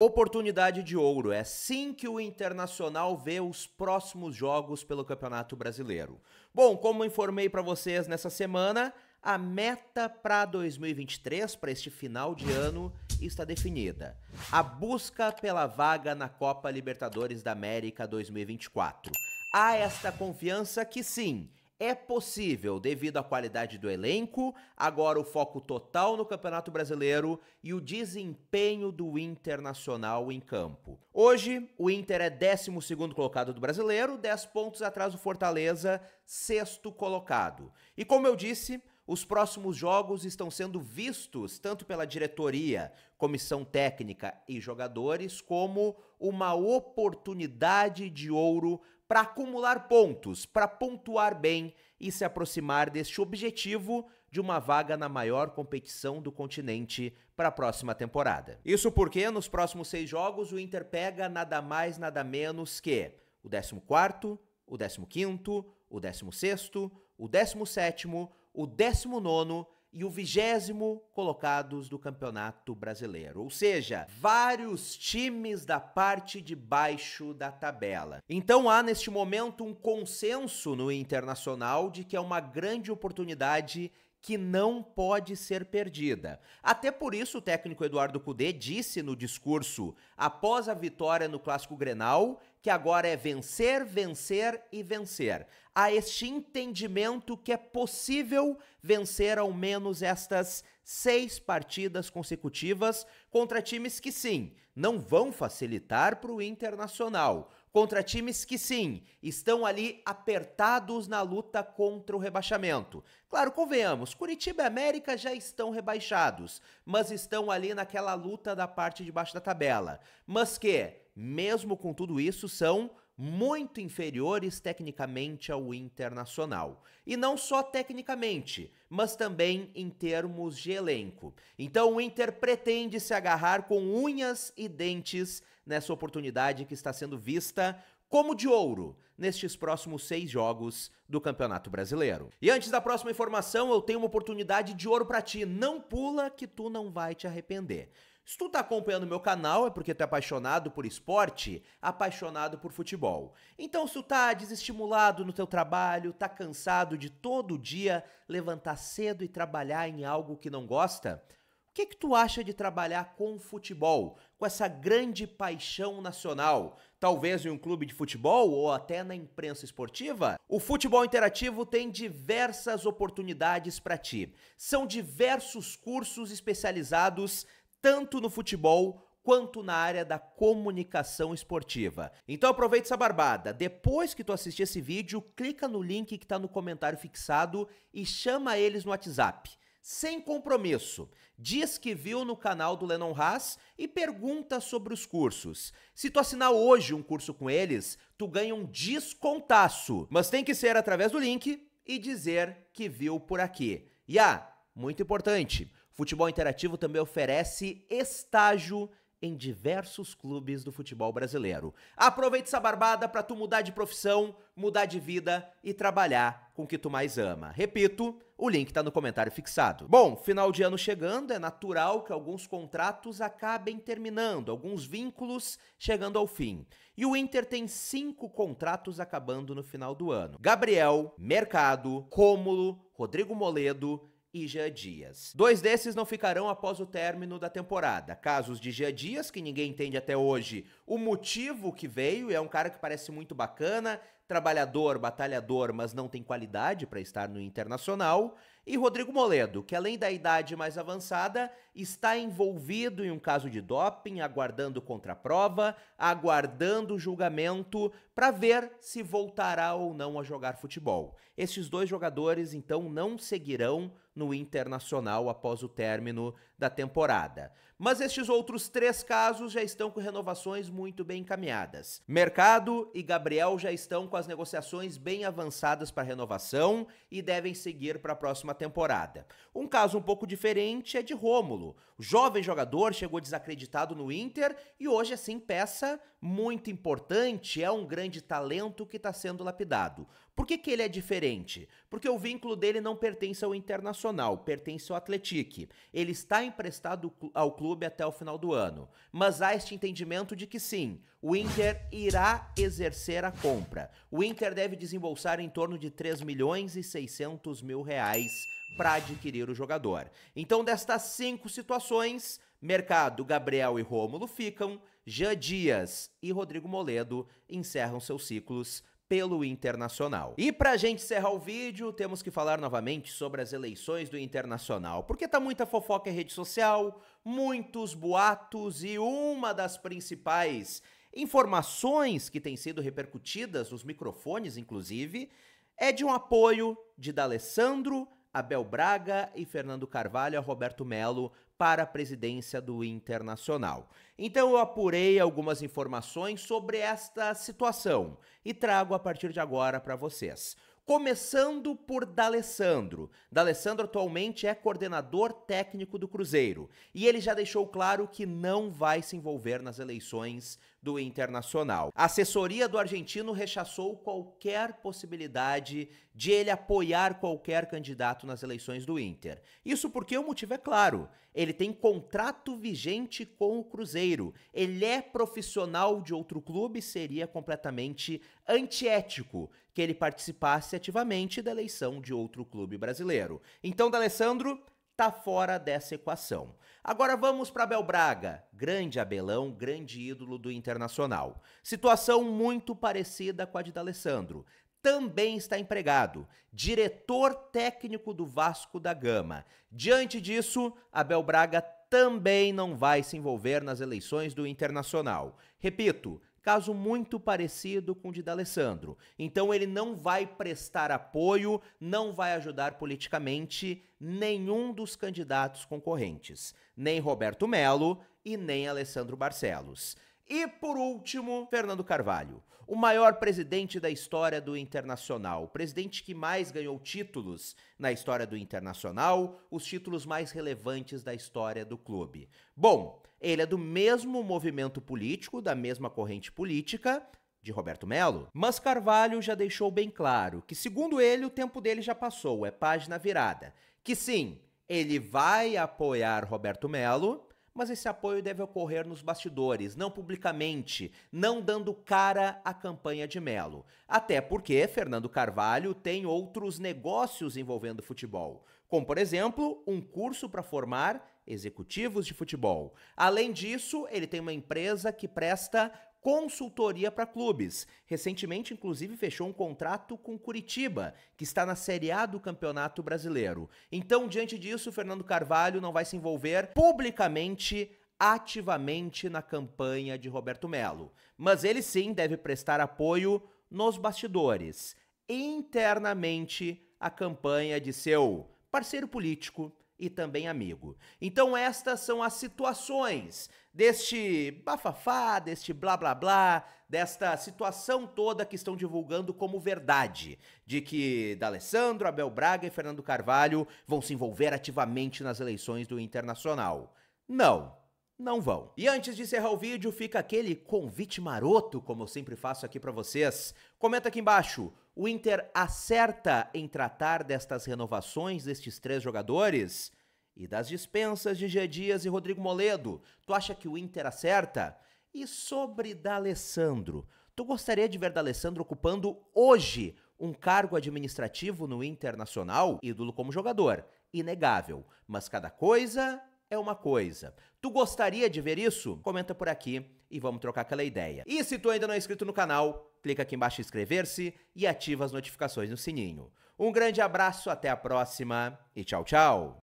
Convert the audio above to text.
Oportunidade de ouro. É assim que o Internacional vê os próximos jogos pelo Campeonato Brasileiro. Bom, como informei para vocês nessa semana, a meta para 2023, para este final de ano, está definida. A busca pela vaga na Copa Libertadores da América 2024. Há esta confiança que sim, é possível, devido à qualidade do elenco, agora o foco total no Campeonato Brasileiro e o desempenho do Internacional em campo. Hoje, o Inter é 12 colocado do Brasileiro, 10 pontos atrás do Fortaleza, sexto colocado. E como eu disse, os próximos jogos estão sendo vistos tanto pela diretoria, comissão técnica e jogadores como uma oportunidade de ouro para acumular pontos, para pontuar bem e se aproximar deste objetivo de uma vaga na maior competição do continente para a próxima temporada. Isso porque nos próximos seis jogos o Inter pega nada mais, nada menos que o 14, o 15, o 16, o 17, o 19 e o vigésimo colocados do Campeonato Brasileiro. Ou seja, vários times da parte de baixo da tabela. Então há neste momento um consenso no internacional de que é uma grande oportunidade que não pode ser perdida. Até por isso, o técnico Eduardo Cudê disse no discurso após a vitória no Clássico Grenal que agora é vencer, vencer e vencer. Há este entendimento que é possível vencer ao menos estas seis partidas consecutivas contra times que, sim, não vão facilitar para o internacional, contra times que sim, estão ali apertados na luta contra o rebaixamento. Claro, convenhamos, Curitiba e América já estão rebaixados, mas estão ali naquela luta da parte de baixo da tabela. Mas que, mesmo com tudo isso, são muito inferiores tecnicamente ao Internacional. E não só tecnicamente, mas também em termos de elenco. Então o Inter pretende se agarrar com unhas e dentes nessa oportunidade que está sendo vista como de ouro nestes próximos seis jogos do Campeonato Brasileiro. E antes da próxima informação, eu tenho uma oportunidade de ouro para ti. Não pula que tu não vai te arrepender. Se tu tá acompanhando o meu canal é porque tu é apaixonado por esporte, apaixonado por futebol. Então se tu tá desestimulado no teu trabalho, tá cansado de todo dia levantar cedo e trabalhar em algo que não gosta, o que que tu acha de trabalhar com futebol, com essa grande paixão nacional? Talvez em um clube de futebol ou até na imprensa esportiva? O futebol interativo tem diversas oportunidades para ti. São diversos cursos especializados tanto no futebol quanto na área da comunicação esportiva. Então aproveita essa barbada. Depois que tu assistir esse vídeo, clica no link que está no comentário fixado e chama eles no WhatsApp. Sem compromisso. Diz que viu no canal do Lennon Haas e pergunta sobre os cursos. Se tu assinar hoje um curso com eles, tu ganha um descontaço. Mas tem que ser através do link e dizer que viu por aqui. E ah, muito importante, Futebol Interativo também oferece estágio em diversos clubes do futebol brasileiro. Aproveite essa barbada para tu mudar de profissão, mudar de vida e trabalhar com o que tu mais ama. Repito, o link está no comentário fixado. Bom, final de ano chegando, é natural que alguns contratos acabem terminando, alguns vínculos chegando ao fim. E o Inter tem cinco contratos acabando no final do ano: Gabriel, Mercado, Rômulo, Rodrigo Moledo e Jean Dias. Dois desses não ficarão após o término da temporada. Casos de Jean Dias, que ninguém entende até hoje o motivo que veio, é um cara que parece muito bacana, trabalhador, batalhador, mas não tem qualidade para estar no internacional. E Rodrigo Moledo, que além da idade mais avançada, está envolvido em um caso de doping, aguardando contraprova, aguardando julgamento para ver se voltará ou não a jogar futebol. Esses dois jogadores então não seguirão no Internacional após o término da temporada mas estes outros três casos já estão com renovações muito bem encaminhadas. Mercado e Gabriel já estão com as negociações bem avançadas para renovação e devem seguir para a próxima temporada. Um caso um pouco diferente é de Rômulo. O jovem jogador chegou desacreditado no Inter e hoje é sim peça muito importante, é um grande talento que está sendo lapidado. Por que, que ele é diferente? Porque o vínculo dele não pertence ao Internacional, pertence ao Atletique. Ele está emprestado ao clube até o final do ano. Mas há este entendimento de que sim, o Inter irá exercer a compra. O Inter deve desembolsar em torno de 3 milhões e 600 mil reais para adquirir o jogador. Então, destas cinco situações, mercado Gabriel e Rômulo ficam, Jean Dias e Rodrigo Moledo encerram seus ciclos pelo Internacional. E pra gente encerrar o vídeo, temos que falar novamente sobre as eleições do Internacional, porque tá muita fofoca em rede social, muitos boatos e uma das principais informações que tem sido repercutidas nos microfones, inclusive, é de um apoio de D'Alessandro, Abel Braga e Fernando Carvalho a Roberto Melo para a presidência do Internacional. Então eu apurei algumas informações sobre esta situação e trago a partir de agora para vocês. Começando por D'Alessandro. D'Alessandro atualmente é coordenador técnico do Cruzeiro e ele já deixou claro que não vai se envolver nas eleições do Internacional. A assessoria do argentino rechaçou qualquer possibilidade de ele apoiar qualquer candidato nas eleições do Inter. Isso porque o motivo é claro: ele tem contrato vigente com o Cruzeiro, ele é profissional de outro clube, seria completamente antiético que ele participasse ativamente da eleição de outro clube brasileiro. Então, D'Alessandro. Da tá fora dessa equação. Agora vamos para Abel Braga, grande Abelão, grande ídolo do Internacional. Situação muito parecida com a de D'Alessandro. Também está empregado, diretor técnico do Vasco da Gama. Diante disso, Abel Braga também não vai se envolver nas eleições do Internacional. Repito, caso muito parecido com o de D'Alessandro. Então ele não vai prestar apoio, não vai ajudar politicamente nenhum dos candidatos concorrentes, nem Roberto Melo e nem Alessandro Barcelos. E por último, Fernando Carvalho, o maior presidente da história do Internacional, o presidente que mais ganhou títulos na história do Internacional, os títulos mais relevantes da história do clube. Bom, ele é do mesmo movimento político, da mesma corrente política, de Roberto Melo, mas Carvalho já deixou bem claro que, segundo ele, o tempo dele já passou, é página virada. Que sim, ele vai apoiar Roberto Melo, mas esse apoio deve ocorrer nos bastidores, não publicamente, não dando cara à campanha de Melo. Até porque Fernando Carvalho tem outros negócios envolvendo futebol, como, por exemplo, um curso para formar executivos de futebol. Além disso, ele tem uma empresa que presta consultoria para clubes. Recentemente, inclusive, fechou um contrato com Curitiba, que está na Série A do Campeonato Brasileiro. Então, diante disso, Fernando Carvalho não vai se envolver publicamente ativamente na campanha de Roberto Melo, mas ele sim deve prestar apoio nos bastidores, internamente a campanha de seu parceiro político, e também amigo. Então estas são as situações deste bafafá, deste blá blá blá, desta situação toda que estão divulgando como verdade, de que D'Alessandro, Abel Braga e Fernando Carvalho vão se envolver ativamente nas eleições do Internacional. Não, não vão. E antes de encerrar o vídeo, fica aquele convite maroto, como eu sempre faço aqui para vocês. Comenta aqui embaixo. O Inter acerta em tratar destas renovações destes três jogadores? E das dispensas de G. Dias e Rodrigo Moledo, tu acha que o Inter acerta? E sobre D'Alessandro, tu gostaria de ver D'Alessandro ocupando hoje um cargo administrativo no Internacional? Ídolo como jogador, inegável, mas cada coisa é uma coisa. Tu gostaria de ver isso? Comenta por aqui e vamos trocar aquela ideia. E se tu ainda não é inscrito no canal, clica aqui embaixo em inscrever-se e ativa as notificações no sininho. Um grande abraço, até a próxima e tchau, tchau!